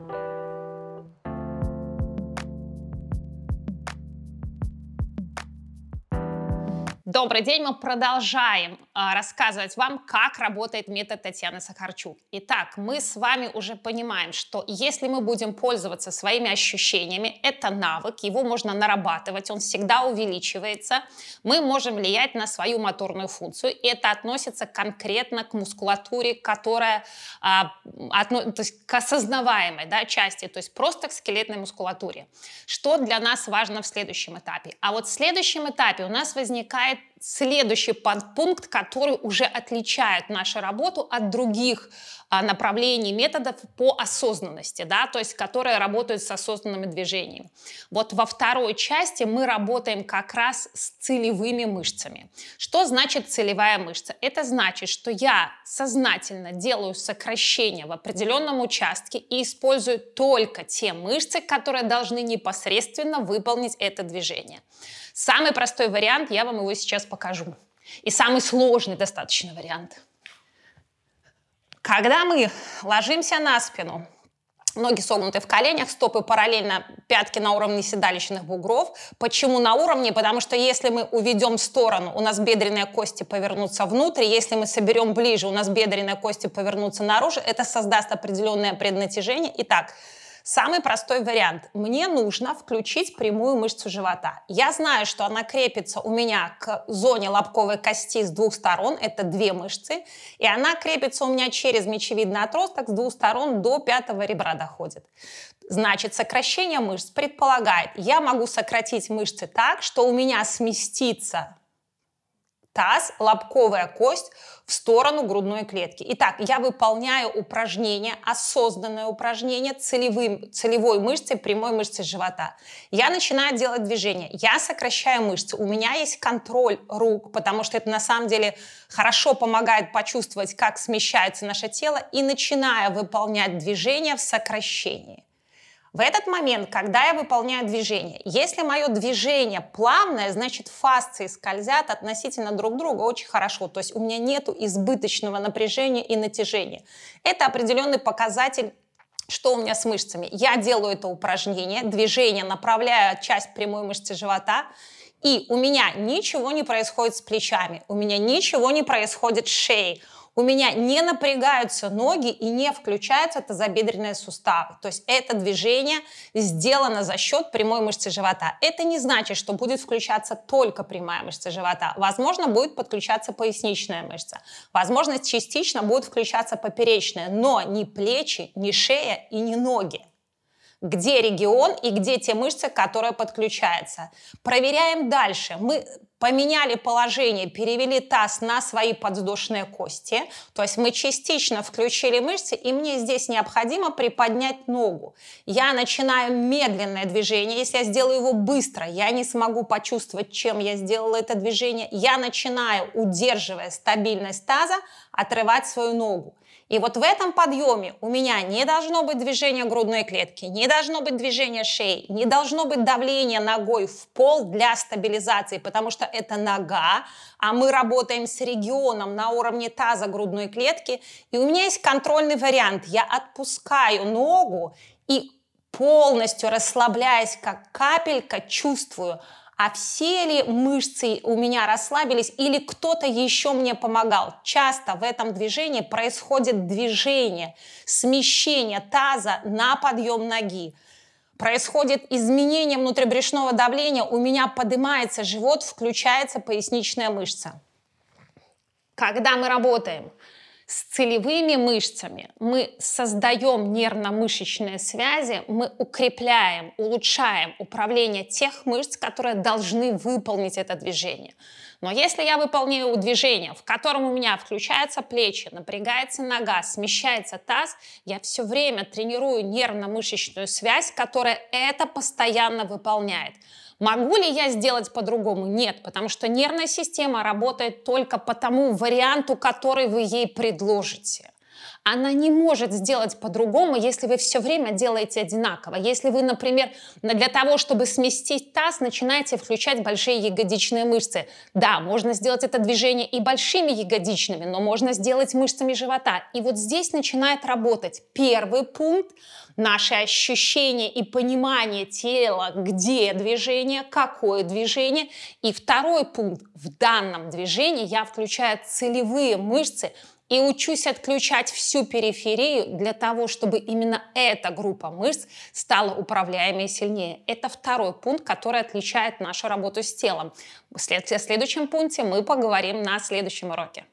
Thank you. Добрый день, мы продолжаем а, рассказывать вам, как работает метод Татьяны Сахарчук. Итак, мы с вами уже понимаем, что если мы будем пользоваться своими ощущениями, это навык, его можно нарабатывать, он всегда увеличивается, мы можем влиять на свою моторную функцию, и это относится конкретно к мускулатуре, которая а, отно, то есть к осознаваемой да, части, то есть просто к скелетной мускулатуре. Что для нас важно в следующем этапе? А вот в следующем этапе у нас возникает следующий подпункт, который уже отличает нашу работу от других а, направлений, методов по осознанности, да, то есть которые работают с осознанными движениями. Вот во второй части мы работаем как раз с целевыми мышцами. Что значит целевая мышца? Это значит, что я сознательно делаю сокращение в определенном участке и использую только те мышцы, которые должны непосредственно выполнить это движение. Самый простой вариант, я вам его сейчас покажу. И самый сложный достаточно вариант. Когда мы ложимся на спину, ноги согнуты в коленях, стопы параллельно, пятки на уровне седалищных бугров. Почему на уровне? Потому что если мы уведем в сторону, у нас бедренные кости повернутся внутрь, если мы соберем ближе, у нас бедренные кости повернутся наружу, это создаст определенное преднатяжение. Итак, Самый простой вариант. Мне нужно включить прямую мышцу живота. Я знаю, что она крепится у меня к зоне лобковой кости с двух сторон, это две мышцы, и она крепится у меня через мечевидный отросток с двух сторон до пятого ребра доходит. Значит, сокращение мышц предполагает, я могу сократить мышцы так, что у меня сместится таз, лобковая кость в сторону грудной клетки. Итак, я выполняю упражнение, осознанное упражнение целевым, целевой мышцы, прямой мышцы живота. Я начинаю делать движение, я сокращаю мышцы, у меня есть контроль рук, потому что это на самом деле хорошо помогает почувствовать, как смещается наше тело, и начиная выполнять движение в сокращении. В этот момент, когда я выполняю движение, если мое движение плавное, значит фасции скользят относительно друг друга очень хорошо, то есть у меня нет избыточного напряжения и натяжения. Это определенный показатель что у меня с мышцами? Я делаю это упражнение, движение, направляю часть прямой мышцы живота, и у меня ничего не происходит с плечами, у меня ничего не происходит с шеей, у меня не напрягаются ноги и не включаются тазобедренные суставы. То есть это движение сделано за счет прямой мышцы живота. Это не значит, что будет включаться только прямая мышца живота. Возможно, будет подключаться поясничная мышца. Возможно, частично будет включаться поперечная, но не плечи, не шея и не ноги где регион и где те мышцы, которые подключаются. Проверяем дальше. Мы поменяли положение, перевели таз на свои подвздошные кости, то есть мы частично включили мышцы, и мне здесь необходимо приподнять ногу. Я начинаю медленное движение, если я сделаю его быстро, я не смогу почувствовать, чем я сделала это движение, я начинаю, удерживая стабильность таза, отрывать свою ногу. И вот в этом подъеме у меня не должно быть движения грудной клетки, не должно быть движения шеи, не должно быть давления ногой в пол для стабилизации, потому что – это нога, а мы работаем с регионом на уровне таза грудной клетки. И у меня есть контрольный вариант. Я отпускаю ногу и полностью расслабляясь как капелька, чувствую, а все ли мышцы у меня расслабились или кто-то еще мне помогал. Часто в этом движении происходит движение, смещение таза на подъем ноги происходит изменение внутрибрюшного давления, у меня поднимается живот, включается поясничная мышца. Когда мы работаем – с целевыми мышцами мы создаем нервно-мышечные связи, мы укрепляем, улучшаем управление тех мышц, которые должны выполнить это движение. Но если я выполняю движение, в котором у меня включаются плечи, напрягается нога, смещается таз, я все время тренирую нервно-мышечную связь, которая это постоянно выполняет. Могу ли я сделать по-другому? Нет, потому что нервная система работает только по тому варианту, который вы ей предложите. Она не может сделать по-другому, если вы все время делаете одинаково. Если вы, например, для того, чтобы сместить таз, начинаете включать большие ягодичные мышцы. Да, можно сделать это движение и большими ягодичными, но можно сделать мышцами живота. И вот здесь начинает работать первый пункт наши ощущения и понимание тела, где движение, какое движение. И второй пункт. В данном движении я включаю целевые мышцы, и учусь отключать всю периферию для того, чтобы именно эта группа мышц стала управляемой сильнее. Это второй пункт, который отличает нашу работу с телом. В следующем пункте мы поговорим на следующем уроке.